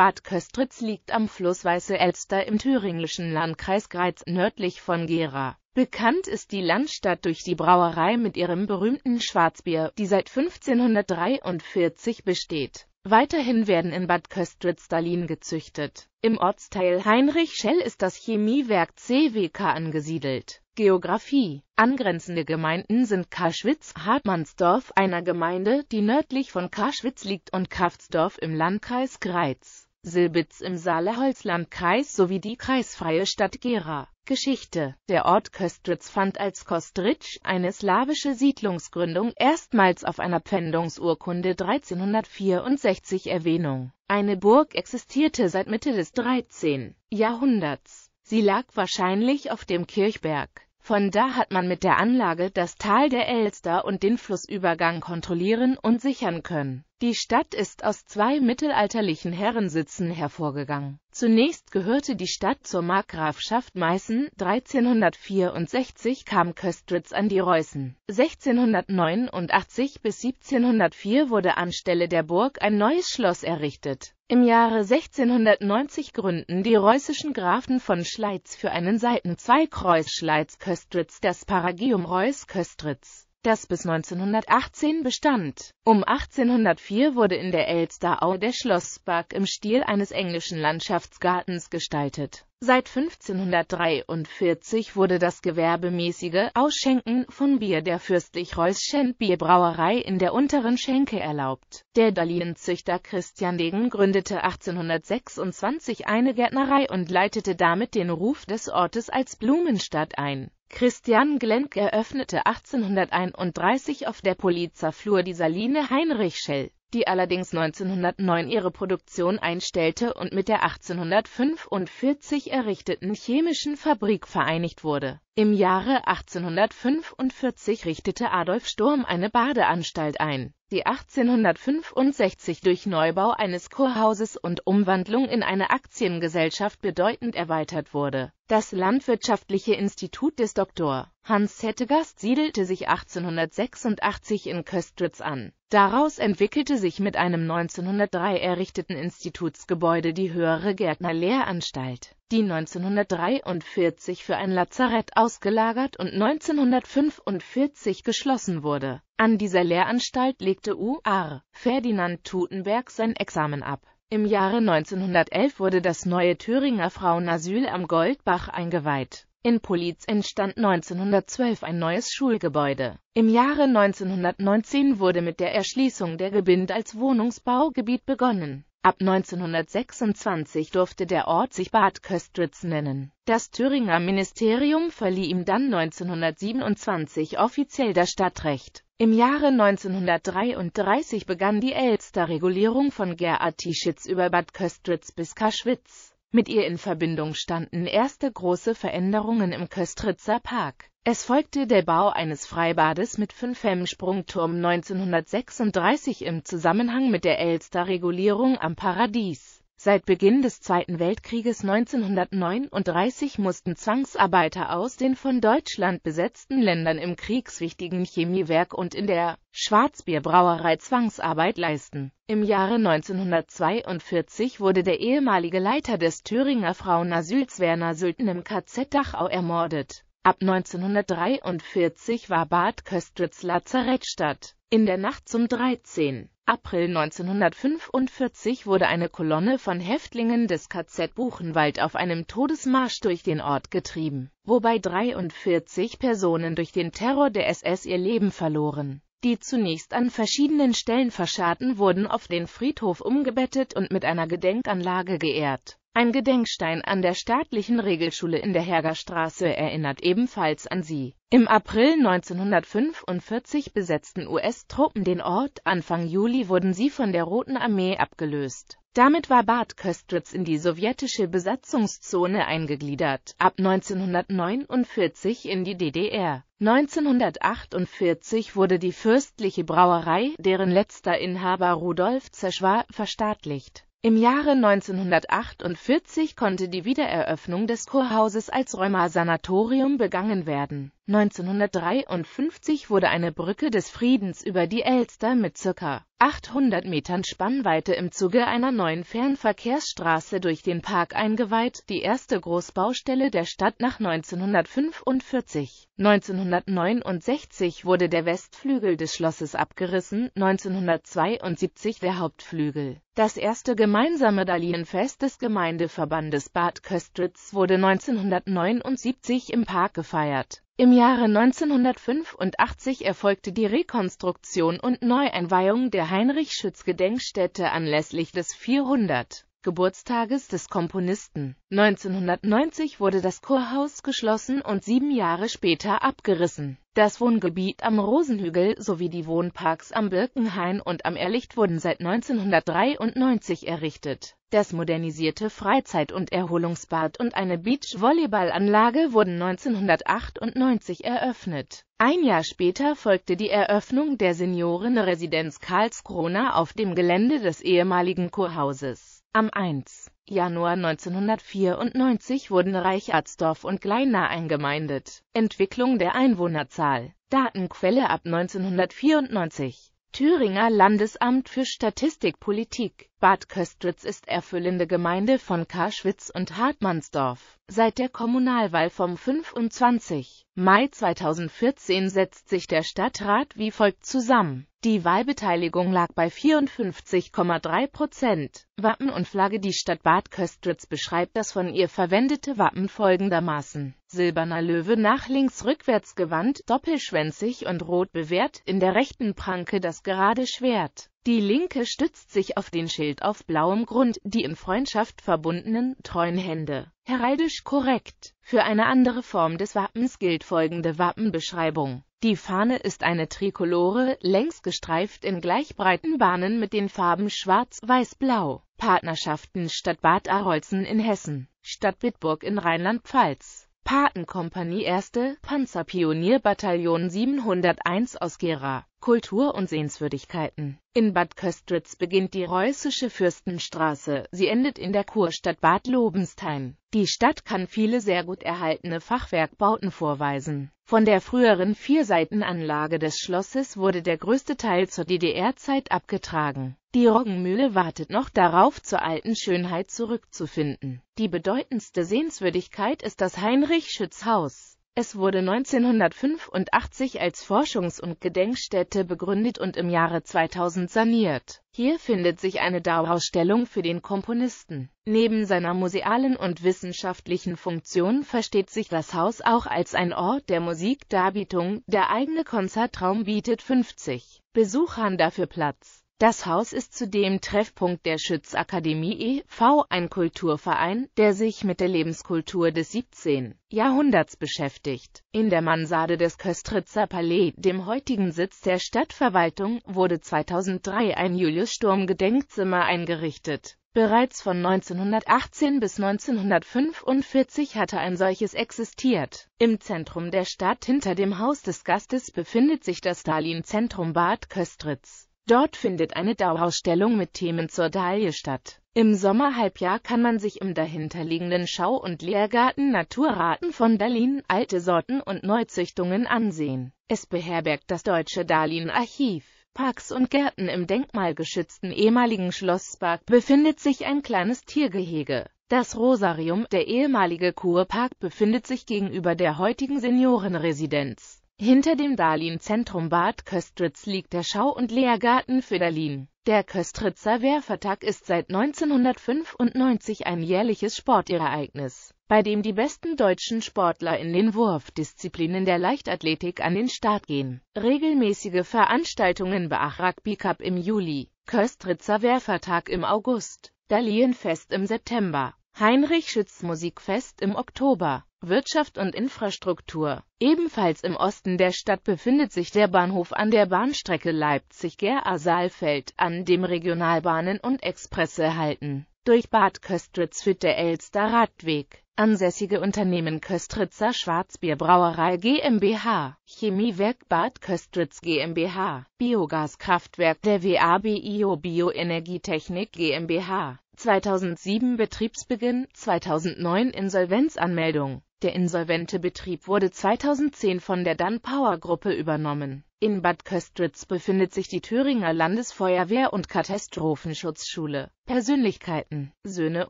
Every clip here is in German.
Bad Köstritz liegt am Fluss Weiße Elster im thüringischen Landkreis Greiz nördlich von Gera. Bekannt ist die Landstadt durch die Brauerei mit ihrem berühmten Schwarzbier, die seit 1543 besteht. Weiterhin werden in Bad Köstritz Stalin gezüchtet. Im Ortsteil Heinrich Schell ist das Chemiewerk CWK angesiedelt. Geografie Angrenzende Gemeinden sind Karschwitz-Hartmannsdorf, einer Gemeinde, die nördlich von Karschwitz liegt, und Kraftsdorf im Landkreis Greiz. Silbitz im Saale-Holzland-Kreis sowie die kreisfreie Stadt Gera. Geschichte Der Ort Köstritz fand als Kostritsch, eine slawische Siedlungsgründung, erstmals auf einer Pfändungsurkunde 1364 Erwähnung. Eine Burg existierte seit Mitte des 13. Jahrhunderts. Sie lag wahrscheinlich auf dem Kirchberg. Von da hat man mit der Anlage das Tal der Elster und den Flussübergang kontrollieren und sichern können. Die Stadt ist aus zwei mittelalterlichen Herrensitzen hervorgegangen. Zunächst gehörte die Stadt zur Markgrafschaft Meißen, 1364 kam Köstritz an die Reußen. 1689 bis 1704 wurde anstelle der Burg ein neues Schloss errichtet. Im Jahre 1690 gründen die reußischen Grafen von Schleiz für einen Seitenzweig Reuß-Schleiz-Köstritz das Paragium Reuß-Köstritz das bis 1918 bestand. Um 1804 wurde in der Elsterau der Schlosspark im Stil eines englischen Landschaftsgartens gestaltet. Seit 1543 wurde das gewerbemäßige Ausschenken von Bier der Fürstlich-Reußschen Bierbrauerei in der unteren Schenke erlaubt. Der Dalinenzüchter Christian Degen gründete 1826 eine Gärtnerei und leitete damit den Ruf des Ortes als Blumenstadt ein Christian Glenk eröffnete 1831 auf der Politzer Flur die Saline Heinrich Schell, die allerdings 1909 ihre Produktion einstellte und mit der 1845 errichteten Chemischen Fabrik vereinigt wurde im Jahre 1845 richtete Adolf Sturm eine Badeanstalt ein, die 1865 durch Neubau eines Kurhauses und Umwandlung in eine Aktiengesellschaft bedeutend erweitert wurde. Das Landwirtschaftliche Institut des Dr. Hans Zettegast siedelte sich 1886 in Köstritz an. Daraus entwickelte sich mit einem 1903 errichteten Institutsgebäude die höhere Gärtnerlehranstalt die 1943 für ein Lazarett ausgelagert und 1945 geschlossen wurde. An dieser Lehranstalt legte U.R. Ferdinand Tutenberg sein Examen ab. Im Jahre 1911 wurde das neue Thüringer Frauenasyl am Goldbach eingeweiht. In Poliz entstand 1912 ein neues Schulgebäude. Im Jahre 1919 wurde mit der Erschließung der Gebind als Wohnungsbaugebiet begonnen Ab 1926 durfte der Ort sich Bad Köstritz nennen. Das Thüringer Ministerium verlieh ihm dann 1927 offiziell das Stadtrecht. Im Jahre 1933 begann die Elsterregulierung von Gerartischitz über Bad Köstritz bis Kaschwitz. Mit ihr in Verbindung standen erste große Veränderungen im Köstritzer Park. Es folgte der Bau eines Freibades mit 5M-Sprungturm 1936 im Zusammenhang mit der Elster-Regulierung am Paradies Seit Beginn des Zweiten Weltkrieges 1939 mussten Zwangsarbeiter aus den von Deutschland besetzten Ländern im kriegswichtigen Chemiewerk und in der Schwarzbierbrauerei Zwangsarbeit leisten. Im Jahre 1942 wurde der ehemalige Leiter des Thüringer Werner Sülten im KZ Dachau ermordet Ab 1943 war Bad Köstritz Lazarettstadt. In der Nacht zum 13. April 1945 wurde eine Kolonne von Häftlingen des KZ Buchenwald auf einem Todesmarsch durch den Ort getrieben, wobei 43 Personen durch den Terror der SS ihr Leben verloren. Die zunächst an verschiedenen Stellen Verscharten wurden auf den Friedhof umgebettet und mit einer Gedenkanlage geehrt ein Gedenkstein an der staatlichen Regelschule in der Hergerstraße erinnert ebenfalls an sie. Im April 1945 besetzten US-Truppen den Ort, Anfang Juli wurden sie von der Roten Armee abgelöst. Damit war Bad Köstritz in die sowjetische Besatzungszone eingegliedert, ab 1949 in die DDR. 1948 wurde die fürstliche Brauerei, deren letzter Inhaber Rudolf Zesch war, verstaatlicht im Jahre 1948 konnte die Wiedereröffnung des Kurhauses als römer begangen werden 1953 wurde eine Brücke des Friedens über die Elster mit ca. 800 Metern Spannweite im Zuge einer neuen Fernverkehrsstraße durch den Park eingeweiht, die erste Großbaustelle der Stadt nach 1945. 1969 wurde der Westflügel des Schlosses abgerissen, 1972 der Hauptflügel. Das erste gemeinsame Dalienfest des Gemeindeverbandes Bad Köstritz wurde 1979 im Park gefeiert. Im Jahre 1985 erfolgte die Rekonstruktion und Neueinweihung der Heinrich-Schütz-Gedenkstätte anlässlich des 400. Geburtstages des Komponisten. 1990 wurde das Kurhaus geschlossen und sieben Jahre später abgerissen. Das Wohngebiet am Rosenhügel sowie die Wohnparks am Birkenhain und am Erlicht wurden seit 1993 errichtet das modernisierte Freizeit- und Erholungsbad und eine Beachvolleyballanlage wurden 1998 eröffnet. Ein Jahr später folgte die Eröffnung der Seniorenresidenz Karlskrona auf dem Gelände des ehemaligen Kurhauses. Am 1. Januar 1994 wurden Reicharzdorf und Gleinah eingemeindet. Entwicklung der Einwohnerzahl. Datenquelle ab 1994 Thüringer Landesamt für Statistik Politik Bad Köstritz ist erfüllende Gemeinde von Karschwitz und Hartmannsdorf. Seit der Kommunalwahl vom 25. Mai 2014 setzt sich der Stadtrat wie folgt zusammen die Wahlbeteiligung lag bei 54,3 Prozent. Wappen und Flagge Die Stadt Bad Köstritz beschreibt das von ihr verwendete Wappen folgendermaßen. Silberner Löwe nach links rückwärts gewandt, doppelschwänzig und rot bewehrt, in der rechten Pranke das gerade Schwert. Die Linke stützt sich auf den Schild auf blauem Grund, die in Freundschaft verbundenen, treuen Hände. Heraldisch korrekt. Für eine andere Form des Wappens gilt folgende Wappenbeschreibung. Die Fahne ist eine Trikolore, längs gestreift in gleich breiten Bahnen mit den Farben Schwarz, Weiß, Blau. Partnerschaften Stadt Bad Arolzen in Hessen, Stadt Bitburg in Rheinland-Pfalz. Patenkompanie 1. Panzerpionierbataillon 701 aus Gera. Kultur und Sehenswürdigkeiten. In Bad Köstritz beginnt die Reußische Fürstenstraße, sie endet in der Kurstadt Bad Lobenstein. Die Stadt kann viele sehr gut erhaltene Fachwerkbauten vorweisen. Von der früheren Vierseitenanlage des Schlosses wurde der größte Teil zur DDR-Zeit abgetragen. Die Roggenmühle wartet noch darauf, zur alten Schönheit zurückzufinden. Die bedeutendste Sehenswürdigkeit ist das Heinrich-Schütz-Haus. Es wurde 1985 als Forschungs- und Gedenkstätte begründet und im Jahre 2000 saniert. Hier findet sich eine Dauerausstellung für den Komponisten. Neben seiner musealen und wissenschaftlichen Funktion versteht sich das Haus auch als ein Ort der Musikdarbietung, der eigene Konzertraum bietet 50 Besuchern dafür Platz. Das Haus ist zudem Treffpunkt der Schützakademie e.V., ein Kulturverein, der sich mit der Lebenskultur des 17. Jahrhunderts beschäftigt. In der Mansarde des Köstritzer Palais, dem heutigen Sitz der Stadtverwaltung, wurde 2003 ein Julius-Sturm-Gedenkzimmer eingerichtet. Bereits von 1918 bis 1945 hatte ein solches existiert. Im Zentrum der Stadt hinter dem Haus des Gastes befindet sich das Stalin-Zentrum Bad Köstritz. Dort findet eine Dauerausstellung mit Themen zur Dahlie statt. Im Sommerhalbjahr kann man sich im dahinterliegenden Schau- und Lehrgarten Naturraten von Berlin alte Sorten und Neuzüchtungen ansehen. Es beherbergt das Deutsche Darlin-Archiv. Parks und Gärten im denkmalgeschützten ehemaligen Schlosspark befindet sich ein kleines Tiergehege. Das Rosarium, der ehemalige Kurpark, befindet sich gegenüber der heutigen Seniorenresidenz. Hinter dem darlin zentrum Bad Köstritz liegt der Schau- und Lehrgarten für Darlin. Der Köstritzer Werfertag ist seit 1995 ein jährliches Sportereignis, bei dem die besten deutschen Sportler in den Wurfdisziplinen der Leichtathletik an den Start gehen. Regelmäßige Veranstaltungen Beach Rugby Cup im Juli, Köstritzer Werfertag im August, Darlin-Fest im September. Heinrich Schütz Musikfest im Oktober, Wirtschaft und Infrastruktur. Ebenfalls im Osten der Stadt befindet sich der Bahnhof an der Bahnstrecke Leipzig-Gera-Saalfeld, an dem Regionalbahnen und Expresse halten. Durch Bad Köstritz führt der Elster Radweg. Ansässige Unternehmen Köstritzer Schwarzbierbrauerei GmbH, Chemiewerk Bad Köstritz GmbH, Biogaskraftwerk der WABIO Bioenergietechnik GmbH, 2007 Betriebsbeginn, 2009 Insolvenzanmeldung. Der insolvente Betrieb wurde 2010 von der Dann-Power-Gruppe übernommen. In Bad Köstritz befindet sich die Thüringer Landesfeuerwehr und Katastrophenschutzschule. Persönlichkeiten Söhne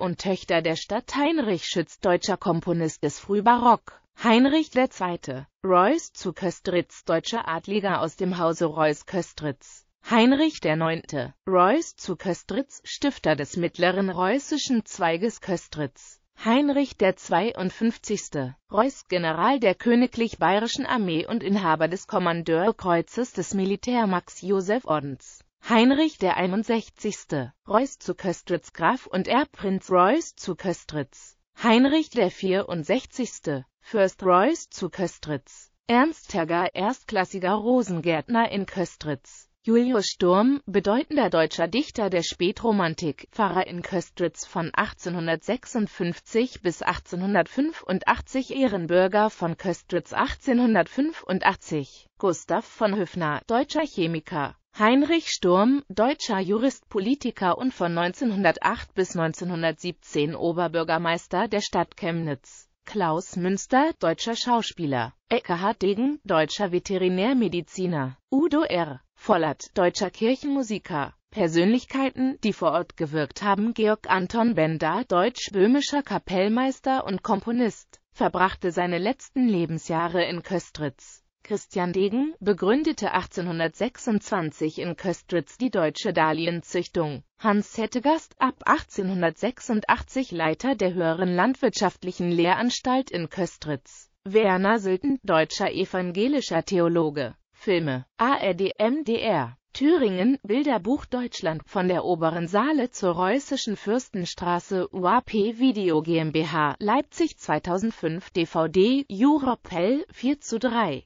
und Töchter der Stadt Heinrich Schütz, deutscher Komponist des Frühbarock. Heinrich II. Reuß zu Köstritz, deutscher Adliger aus dem Hause Reuß-Köstritz. Heinrich IX. Reuß zu Köstritz, Stifter des mittleren preußischen Zweiges Köstritz. Heinrich der 52. Reuß, General der Königlich Bayerischen Armee und Inhaber des Kommandeurkreuzes des Militär-Max-Joseph-Ordens. Heinrich der 61. Reuß zu Köstritz Graf und Erbprinz Reuß zu Köstritz. Heinrich der 64. Fürst Reuß zu Köstritz. Ernst Herger erstklassiger Rosengärtner in Köstritz Julius Sturm, bedeutender deutscher Dichter der Spätromantik, Pfarrer in Köstritz von 1856 bis 1885, Ehrenbürger von Köstritz 1885, Gustav von Höfner, deutscher Chemiker, Heinrich Sturm, deutscher Jurist, Politiker und von 1908 bis 1917 Oberbürgermeister der Stadt Chemnitz. Klaus Münster, deutscher Schauspieler. Eckhard Degen, deutscher Veterinärmediziner. Udo R. Vollert, deutscher Kirchenmusiker. Persönlichkeiten, die vor Ort gewirkt haben Georg Anton Bender, deutsch-böhmischer Kapellmeister und Komponist, verbrachte seine letzten Lebensjahre in Köstritz. Christian Degen begründete 1826 in Köstritz die Deutsche Dahlienzüchtung. Hans Hettegast, ab 1886 Leiter der höheren landwirtschaftlichen Lehranstalt in Köstritz. Werner Sülten, deutscher evangelischer Theologe. Filme, ARD, MDR, Thüringen, Bilderbuch Deutschland, von der Oberen Saale zur Reußischen Fürstenstraße, UAP Video GmbH, Leipzig 2005, DVD, Europel, 4 zu 3.